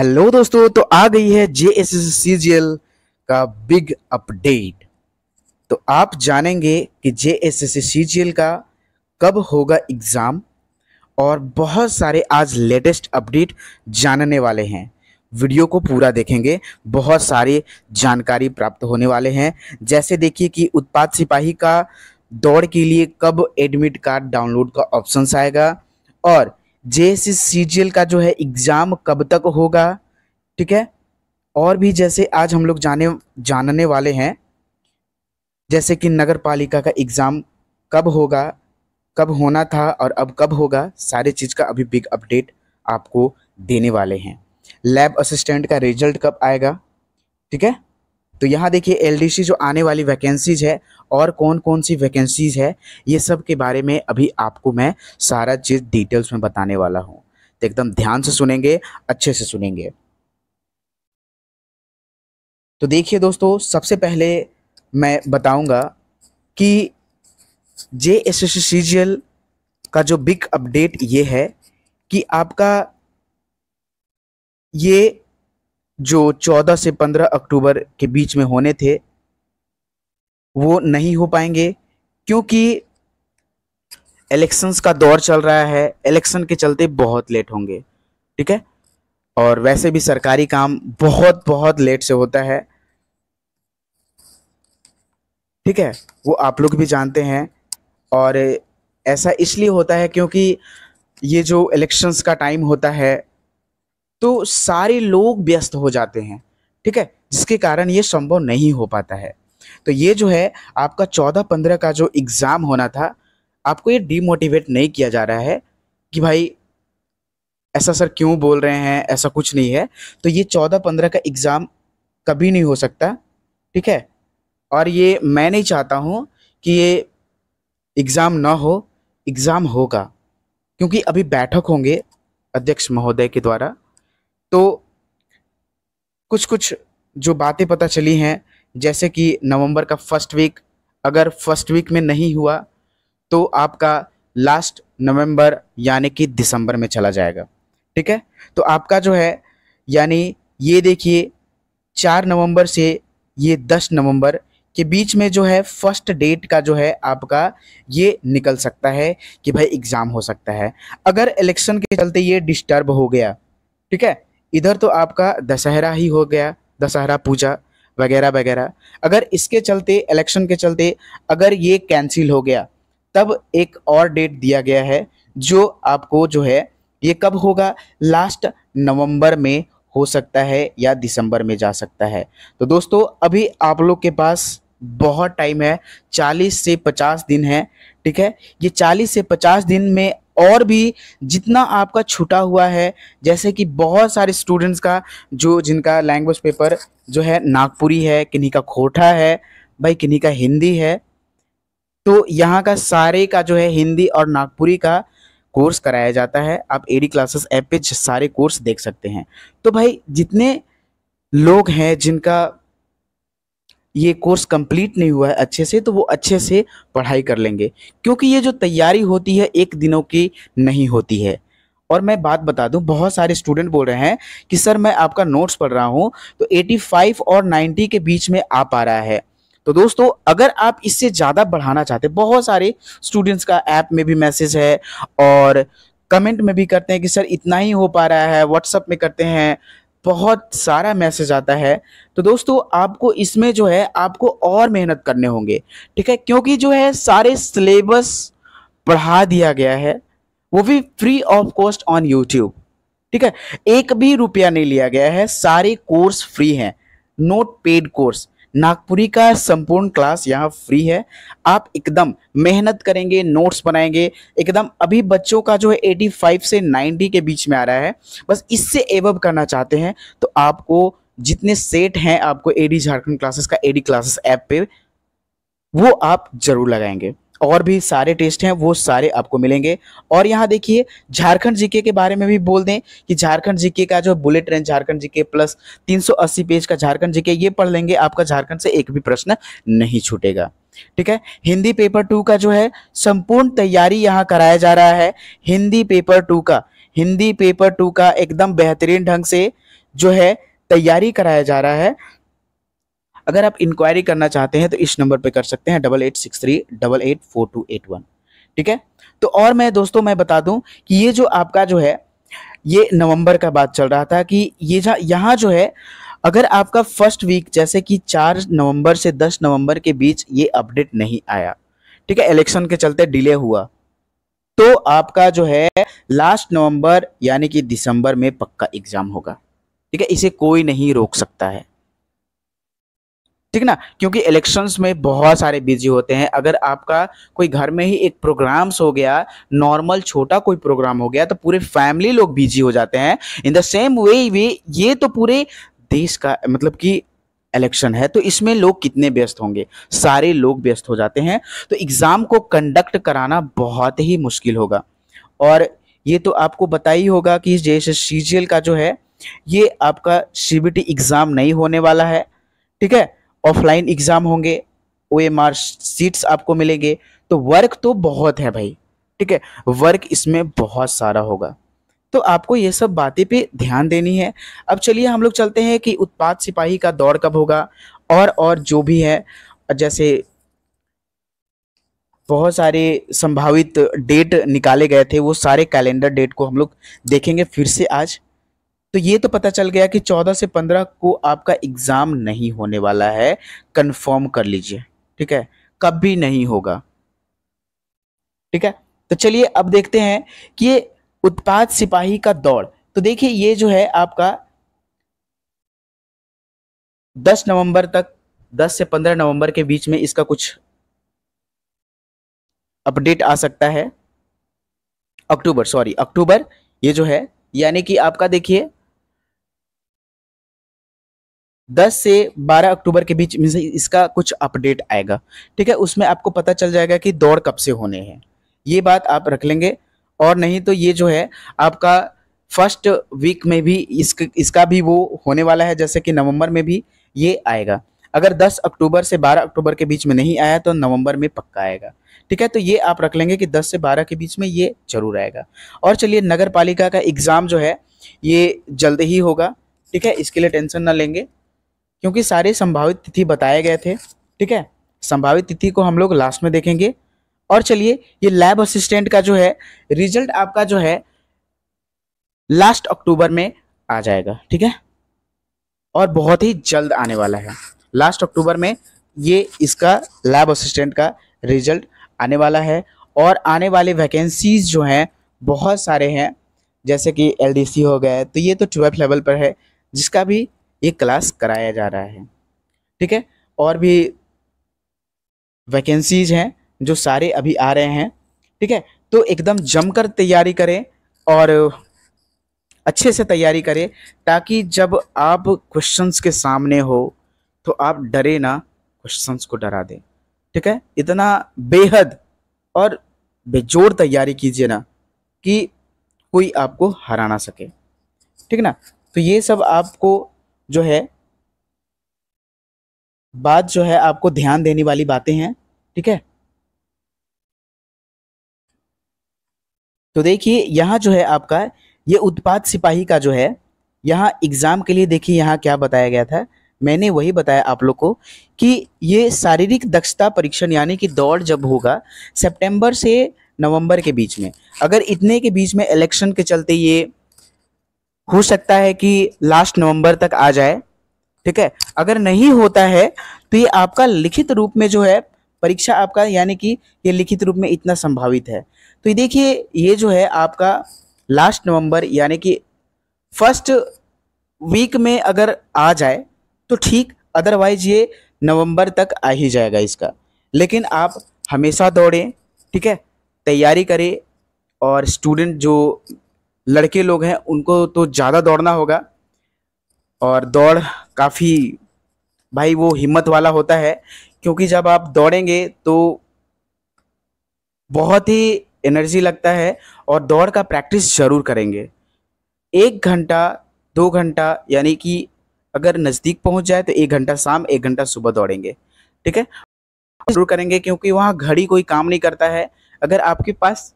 hello दोस्तों तो आ गई है J S S C G L का बिग अपडेट तो आप जानेंगे कि J S S C G L का कब होगा एग्ज़ाम और बहुत सारे आज लेटेस्ट अपडेट जानने वाले हैं वीडियो को पूरा देखेंगे बहुत सारी जानकारी प्राप्त होने वाले हैं जैसे देखिए कि उत्पाद सिपाही का दौड़ के लिए कब एडमिट कार्ड डाउनलोड का ऑप्शन आएगा और जेएससी सीजीएल का जो है एग्ज़ाम कब तक होगा ठीक है और भी जैसे आज हम लोग जाने जानने वाले हैं जैसे कि नगर पालिका का एग्ज़ाम कब होगा कब होना था और अब कब होगा सारे चीज़ का अभी बिग अपडेट आपको देने वाले हैं लैब असिस्टेंट का रिजल्ट कब आएगा ठीक है तो यहाँ देखिए एलडीसी जो आने वाली वैकेंसीज़ है और कौन कौन सी वैकेंसीज़ है ये सब के बारे में अभी आपको मैं सारा चीज़ डिटेल्स में बताने वाला हूँ तो एकदम ध्यान से सुनेंगे अच्छे से सुनेंगे तो देखिए दोस्तों सबसे पहले मैं बताऊंगा कि जे एस एस का जो बिग अपडेट ये है कि आपका ये जो 14 से 15 अक्टूबर के बीच में होने थे वो नहीं हो पाएंगे क्योंकि इलेक्शंस का दौर चल रहा है इलेक्शन के चलते बहुत लेट होंगे ठीक है और वैसे भी सरकारी काम बहुत बहुत लेट से होता है ठीक है वो आप लोग भी जानते हैं और ऐसा इसलिए होता है क्योंकि ये जो इलेक्शंस का टाइम होता है तो सारे लोग व्यस्त हो जाते हैं ठीक है जिसके कारण ये संभव नहीं हो पाता है तो ये जो है आपका चौदह पंद्रह का जो एग्ज़ाम होना था आपको ये डीमोटिवेट नहीं किया जा रहा है कि भाई ऐसा सर क्यों बोल रहे हैं ऐसा कुछ नहीं है तो ये चौदह पंद्रह का एग्ज़ाम कभी नहीं हो सकता ठीक है और ये मैं नहीं चाहता हूँ कि ये एग्ज़ाम ना हो एग्ज़ाम होगा क्योंकि अभी बैठक होंगे अध्यक्ष महोदय के द्वारा तो कुछ कुछ जो बातें पता चली हैं जैसे कि नवंबर का फर्स्ट वीक अगर फर्स्ट वीक में नहीं हुआ तो आपका लास्ट नवंबर यानी कि दिसंबर में चला जाएगा ठीक है तो आपका जो है यानी ये देखिए चार नवंबर से ये दस नवंबर के बीच में जो है फर्स्ट डेट का जो है आपका ये निकल सकता है कि भाई एग्ज़ाम हो सकता है अगर इलेक्शन के चलते ये डिस्टर्ब हो गया ठीक है इधर तो आपका दशहरा ही हो गया दशहरा पूजा वगैरह वगैरह अगर इसके चलते इलेक्शन के चलते अगर ये कैंसिल हो गया तब एक और डेट दिया गया है जो आपको जो है ये कब होगा लास्ट नवंबर में हो सकता है या दिसंबर में जा सकता है तो दोस्तों अभी आप लोग के पास बहुत टाइम है 40 से 50 दिन है ठीक है ये 40 से 50 दिन में और भी जितना आपका छूटा हुआ है जैसे कि बहुत सारे स्टूडेंट्स का जो जिनका लैंग्वेज पेपर जो है नागपुरी है किन्हीं का खोटा है भाई किन्हीं का हिंदी है तो यहाँ का सारे का जो है हिंदी और नागपुरी का कोर्स कराया जाता है आप एडी क्लासेस ऐप पे सारे कोर्स देख सकते हैं तो भाई जितने लोग हैं जिनका ये कोर्स कंप्लीट नहीं हुआ है अच्छे से तो वो अच्छे से पढ़ाई कर लेंगे क्योंकि ये जो तैयारी होती है एक दिनों की नहीं होती है और मैं बात बता दूं बहुत सारे स्टूडेंट बोल रहे हैं कि सर मैं आपका नोट्स पढ़ रहा हूं तो 85 और 90 के बीच में आ पा रहा है तो दोस्तों अगर आप इससे ज़्यादा बढ़ाना चाहते बहुत सारे स्टूडेंट्स का ऐप में भी मैसेज है और कमेंट में भी करते हैं कि सर इतना ही हो पा रहा है व्हाट्सअप में करते हैं बहुत सारा मैसेज आता है तो दोस्तों आपको इसमें जो है आपको और मेहनत करने होंगे ठीक है क्योंकि जो है सारे सिलेबस पढ़ा दिया गया है वो भी free of cost on YouTube ठीक है एक भी रुपया नहीं लिया गया है सारे कोर्स फ्री हैं नोट पेड कोर्स नागपुरी का संपूर्ण क्लास यहाँ फ्री है आप एकदम मेहनत करेंगे नोट्स बनाएंगे एकदम अभी बच्चों का जो है 85 से 90 के बीच में आ रहा है बस इससे एवब करना चाहते हैं तो आपको जितने सेट हैं आपको एडी झारखंड क्लासेस का एडी क्लासेस ऐप पे वो आप जरूर लगाएंगे और भी सारे टेस्ट हैं वो सारे आपको मिलेंगे और यहाँ देखिए झारखंड जीके के बारे में भी बोल दें कि झारखंड जीके का जो bullet train Jharkhand GK plus 380 page का झारखंड जीके ये पढ़ लेंगे आपका झारखंड से एक भी प्रश्न नहीं छूटेगा ठीक है हिंदी पेपर टू का जो है संपूर्ण तैयारी यहाँ कराया जा रहा है हिंदी पेपर टू का हिंदी पेपर टू का एकदम बेहतरीन ढंग से जो है तैयारी कराया जा रहा है अगर आप इंक्वायरी करना चाहते हैं तो इस नंबर पे कर सकते हैं double eight six three double eight four two eight one ठीक है तो और मैं दोस्तों मैं बता दूं कि ये जो आपका जो है ये नवंबर का बात चल रहा था कि ये यहाँ जो है अगर आपका फर्स्ट वीक जैसे कि चार नवंबर से दस नवंबर के बीच ये अपडेट नहीं आया ठीक है इलेक्शन के चलते डिले हुआ तो आपका जो है लास्ट नवंबर यानी कि दिसंबर में पक्का एग्जाम होगा ठीक है इसे कोई नहीं रोक सकता है ठीक ना क्योंकि इलेक्शंस में बहुत सारे बिजी होते हैं अगर आपका कोई घर में ही एक प्रोग्राम्स हो गया नॉर्मल छोटा कोई प्रोग्राम हो गया तो पूरे फैमिली लोग बिजी हो जाते हैं इन द सेम वे वे ये तो पूरे देश का मतलब कि इलेक्शन है तो इसमें लोग कितने व्यस्त होंगे सारे लोग व्यस्त हो जाते हैं तो एग्ज़ाम को कंडक्ट कराना बहुत ही मुश्किल होगा और ये तो आपको बता ही होगा कि जैसे सी का जो है ये आपका सी एग्ज़ाम नहीं होने वाला है ठीक है ऑफलाइन एग्ज़ाम होंगे ओ एम आर सीट्स आपको मिलेंगे तो वर्क तो बहुत है भाई ठीक है वर्क इसमें बहुत सारा होगा तो आपको ये सब बातें पे ध्यान देनी है अब चलिए हम लोग चलते हैं कि उत्पाद सिपाही का दौड़ कब होगा और और जो भी है जैसे बहुत सारे संभावित डेट निकाले गए थे वो सारे कैलेंडर डेट को हम लोग देखेंगे फिर से आज तो ये तो पता चल गया कि 14 से 15 को आपका एग्ज़ाम नहीं होने वाला है कंफर्म कर लीजिए ठीक है कभी नहीं होगा ठीक है तो चलिए अब देखते हैं कि ये उत्पाद सिपाही का दौड़ तो देखिए ये जो है आपका 10 नवंबर तक 10 से 15 नवंबर के बीच में इसका कुछ अपडेट आ सकता है अक्टूबर सॉरी अक्टूबर ये जो है यानी कि आपका देखिए 10 से 12 अक्टूबर के बीच में इसका कुछ अपडेट आएगा ठीक है उसमें आपको पता चल जाएगा कि दौड़ कब से होने हैं ये बात आप रख लेंगे और नहीं तो ये जो है आपका फर्स्ट वीक में भी इसक, इसका भी वो होने वाला है जैसे कि नवंबर में भी ये आएगा अगर 10 अक्टूबर से 12 अक्टूबर के बीच में नहीं आया तो नवंबर में पक्का आएगा ठीक है तो ये आप रख लेंगे कि 10 से 12 के बीच में ये जरूर आएगा और चलिए नगर पालिका का एग्ज़ाम जो है ये जल्द ही होगा ठीक है इसके लिए टेंशन ना लेंगे क्योंकि सारे संभावित तिथि बताए गए थे ठीक है संभावित तिथि को हम लोग लास्ट में देखेंगे और चलिए ये लैब असिस्टेंट का जो है रिजल्ट आपका जो है लास्ट अक्टूबर में आ जाएगा ठीक है और बहुत ही जल्द आने वाला है लास्ट अक्टूबर में ये इसका लैब असिस्टेंट का रिजल्ट आने वाला है और आने वाले वैकेंसीज जो हैं बहुत सारे हैं जैसे कि एलडीसी हो गए तो ये तो ट्वेल्थ लेवल पर है जिसका भी ये क्लास कराया जा रहा है ठीक है और भी वैकेंसीज हैं जो सारे अभी आ रहे हैं ठीक है तो एकदम जमकर तैयारी करें और अच्छे से तैयारी करें ताकि जब आप क्वेश्चंस के सामने हो तो आप डरे ना क्वेश्चंस को डरा दें ठीक है इतना बेहद और बेजोड़ तैयारी कीजिए ना कि कोई आपको हरा ना सके ठीक ना तो ये सब आपको जो है बात जो है आपको ध्यान देने वाली बातें हैं ठीक है तो देखिए यहाँ जो है आपका ये उत्पाद सिपाही का जो है यहाँ एग्ज़ाम के लिए देखिए यहाँ क्या बताया गया था मैंने वही बताया आप लोग को कि ये शारीरिक दक्षता परीक्षण यानी कि दौड़ जब होगा सितंबर से नवंबर के बीच में अगर इतने के बीच में इलेक्शन के चलते ये हो सकता है कि लास्ट नवंबर तक आ जाए ठीक है अगर नहीं होता है तो ये आपका लिखित रूप में जो है परीक्षा आपका यानी कि ये लिखित रूप में इतना संभावित है तो ये देखिए ये जो है आपका लास्ट नवंबर यानी कि फर्स्ट वीक में अगर आ जाए तो ठीक अदरवाइज ये नवंबर तक आ ही जाएगा इसका लेकिन आप हमेशा दौड़ें ठीक है तैयारी करें और स्टूडेंट जो लड़के लोग हैं उनको तो ज़्यादा दौड़ना होगा और दौड़ काफ़ी भाई वो हिम्मत वाला होता है क्योंकि जब आप दौड़ेंगे तो बहुत ही एनर्जी लगता है और दौड़ का प्रैक्टिस ज़रूर करेंगे एक घंटा दो घंटा यानी कि अगर नज़दीक पहुंच जाए तो एक घंटा शाम एक घंटा सुबह दौड़ेंगे ठीक है जरूर करेंगे क्योंकि वहाँ घड़ी कोई काम नहीं करता है अगर आपके पास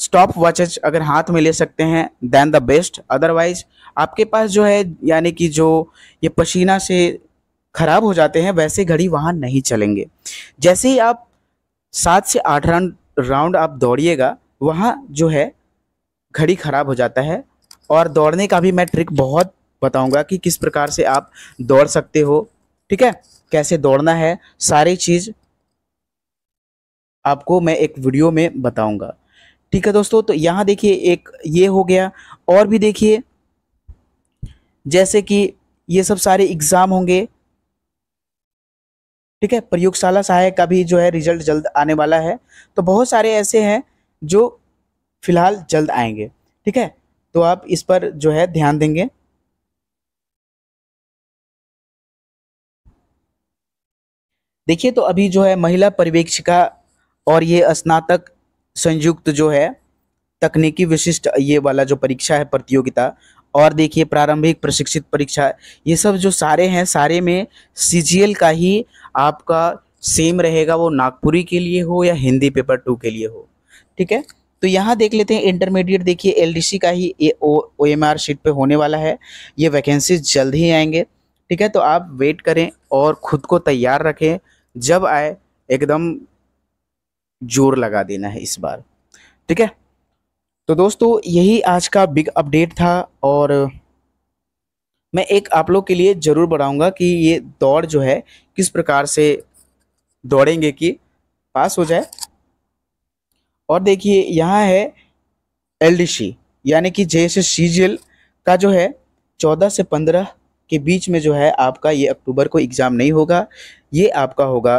स्टॉप वॉचेज अगर हाथ में ले सकते हैं देन द बेस्ट अदरवाइज आपके पास जो है यानी कि जो ये पसीना से खराब हो जाते हैं वैसे घड़ी वहाँ नहीं चलेंगे जैसे ही आप सात से आठ राउंड राउंड आप दौड़िएगा वहाँ जो है घड़ी खराब हो जाता है और दौड़ने का भी मैं ट्रिक बहुत बताऊंगा कि किस प्रकार से आप दौड़ सकते हो ठीक है कैसे दौड़ना है सारी चीज़ आपको मैं एक वीडियो में बताऊंगा ठीक है दोस्तों तो यहाँ देखिए एक ये हो गया और भी देखिए जैसे कि ये सब सारे एग्ज़ाम होंगे ठीक है प्रयोगशाला सहायक का भी जो है रिजल्ट जल्द आने वाला है तो बहुत सारे ऐसे हैं जो फिलहाल जल्द आएंगे ठीक है तो आप इस पर जो है ध्यान देंगे देखिए तो अभी जो है महिला पर्यवेक्षिका और ये स्नातक संयुक्त जो है तकनीकी विशिष्ट ये वाला जो परीक्षा है प्रतियोगिता और देखिए प्रारंभिक प्रशिक्षित परीक्षा ये सब जो सारे हैं सारे में सी का ही आपका सेम रहेगा वो नागपुरी के लिए हो या हिंदी पेपर टू के लिए हो ठीक है तो यहाँ देख लेते हैं इंटरमीडिएट देखिए एलडीसी का ही ए ओ एम आर शीट पर होने वाला है ये वैकेंसीज जल्द ही आएंगे ठीक है तो आप वेट करें और ख़ुद को तैयार रखें जब आए एकदम जोर लगा देना है इस बार ठीक है तो दोस्तों यही आज का बिग अपडेट था और मैं एक आप लोग के लिए ज़रूर बढ़ाऊँगा कि ये दौड़ जो है किस प्रकार से दौड़ेंगे कि पास हो जाए और देखिए यहाँ है एल यानी कि जे एस का जो है चौदह से पंद्रह के बीच में जो है आपका ये अक्टूबर को एग्ज़ाम नहीं होगा ये आपका होगा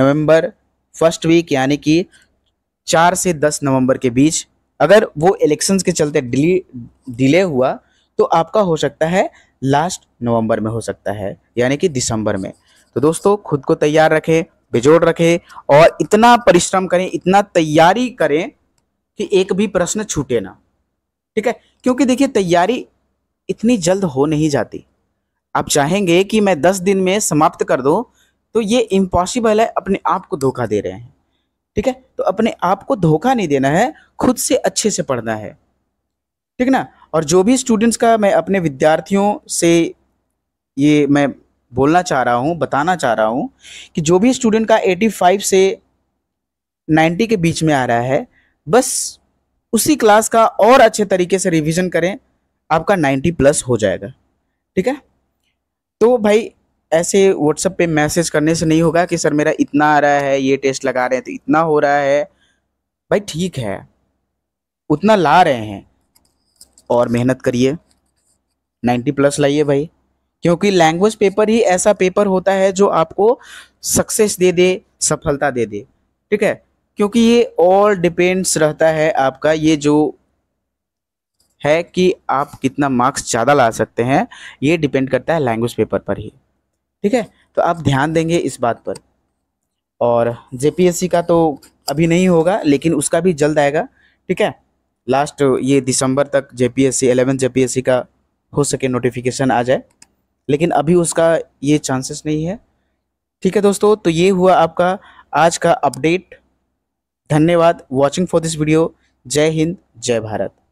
नवंबर फर्स्ट वीक यानी कि चार से दस नवंबर के बीच अगर वो इलेक्शंस के चलते डिले डिले हुआ तो आपका हो सकता है लास्ट नवंबर में हो सकता है यानी कि दिसंबर में तो दोस्तों खुद को तैयार रखें बेजोड़ रखें और इतना परिश्रम करें इतना तैयारी करें कि एक भी प्रश्न छूटे ना ठीक है क्योंकि देखिए तैयारी इतनी जल्द हो नहीं जाती आप चाहेंगे कि मैं दस दिन में समाप्त कर दूँ तो ये इम्पॉसिबल है अपने आप को धोखा दे रहे हैं ठीक है तो अपने आप को धोखा नहीं देना है खुद से अच्छे से पढ़ना है ठीक ना और जो भी स्टूडेंट्स का मैं अपने विद्यार्थियों से ये मैं बोलना चाह रहा हूँ बताना चाह रहा हूँ कि जो भी स्टूडेंट का 85 से 90 के बीच में आ रहा है बस उसी क्लास का और अच्छे तरीके से रिवीजन करें आपका 90 प्लस हो जाएगा ठीक है तो भाई ऐसे व्हाट्सअप पे मैसेज करने से नहीं होगा कि सर मेरा इतना आ रहा है ये टेस्ट लगा रहे हैं तो इतना हो रहा है भाई ठीक है उतना ला रहे हैं और मेहनत करिए नाइन्टी प्लस लाइए भाई क्योंकि लैंग्वेज पेपर ही ऐसा पेपर होता है जो आपको सक्सेस दे दे सफलता दे दे ठीक है क्योंकि ये ऑल डिपेंड्स रहता है आपका ये जो है कि आप कितना मार्क्स ज़्यादा ला सकते हैं ये डिपेंड करता है लैंग्वेज पेपर पर ही ठीक है तो आप ध्यान देंगे इस बात पर और जे का तो अभी नहीं होगा लेकिन उसका भी जल्द आएगा ठीक है लास्ट ये दिसंबर तक J P S C eleven जे का हो सके नोटिफिकेशन आ जाए लेकिन अभी उसका ये चांसेस नहीं है ठीक है दोस्तों तो ये हुआ आपका आज का अपडेट धन्यवाद वॉचिंग फॉर दिस वीडियो जय हिंद जय भारत